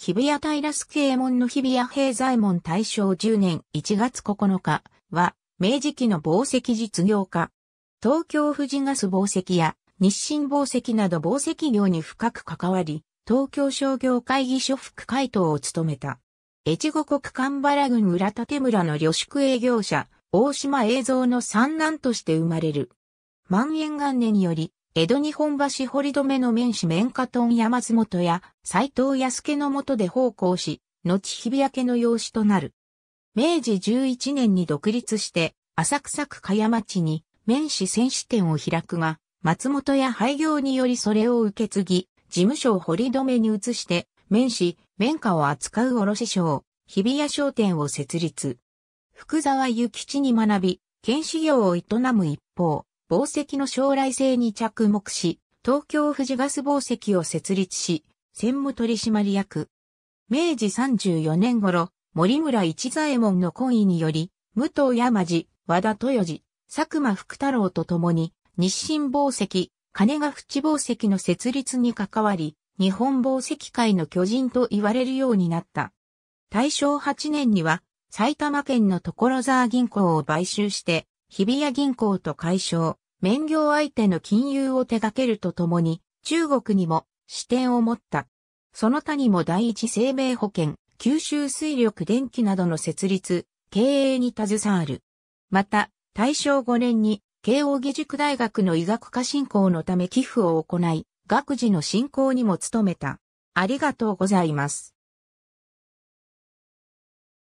日比谷平助右衛門の日比谷平左衛門大正10年1月9日は、明治期の宝石実業家。東京富士ガス宝石や日清宝石など宝石業に深く関わり、東京商業会議所副会頭を務めた。越後国神原郡裏立村の旅宿営業者、大島栄造の三男として生まれる。万円元年により、江戸日本橋堀留の面師面下トン山津元や斎藤康家の下で奉公し、後日比谷家の養子となる。明治11年に独立して、浅草区茅町に面師戦士店を開くが、松本や廃業によりそれを受け継ぎ、事務所を堀留に移して、面師、面下を扱う卸商、日比谷商店を設立。福沢諭吉に学び、県資業を営む一方、宝石の将来性に着目し、東京富士ガス宝石を設立し、専務取締役。明治34年頃、森村一左衛門の懇意により、武藤山路、和田豊寺、佐久間福太郎と共に、日清宝石、金ヶ淵宝石の設立に関わり、日本宝石界の巨人と言われるようになった。大正8年には、埼玉県の所沢銀行を買収して、日比谷銀行と解消。免業相手の金融を手掛けるとともに、中国にも視点を持った。その他にも第一生命保険、九州水力電気などの設立、経営に携わる。また、大正5年に、慶応義塾大学の医学科振興のため寄付を行い、学児の振興にも努めた。ありがとうございます。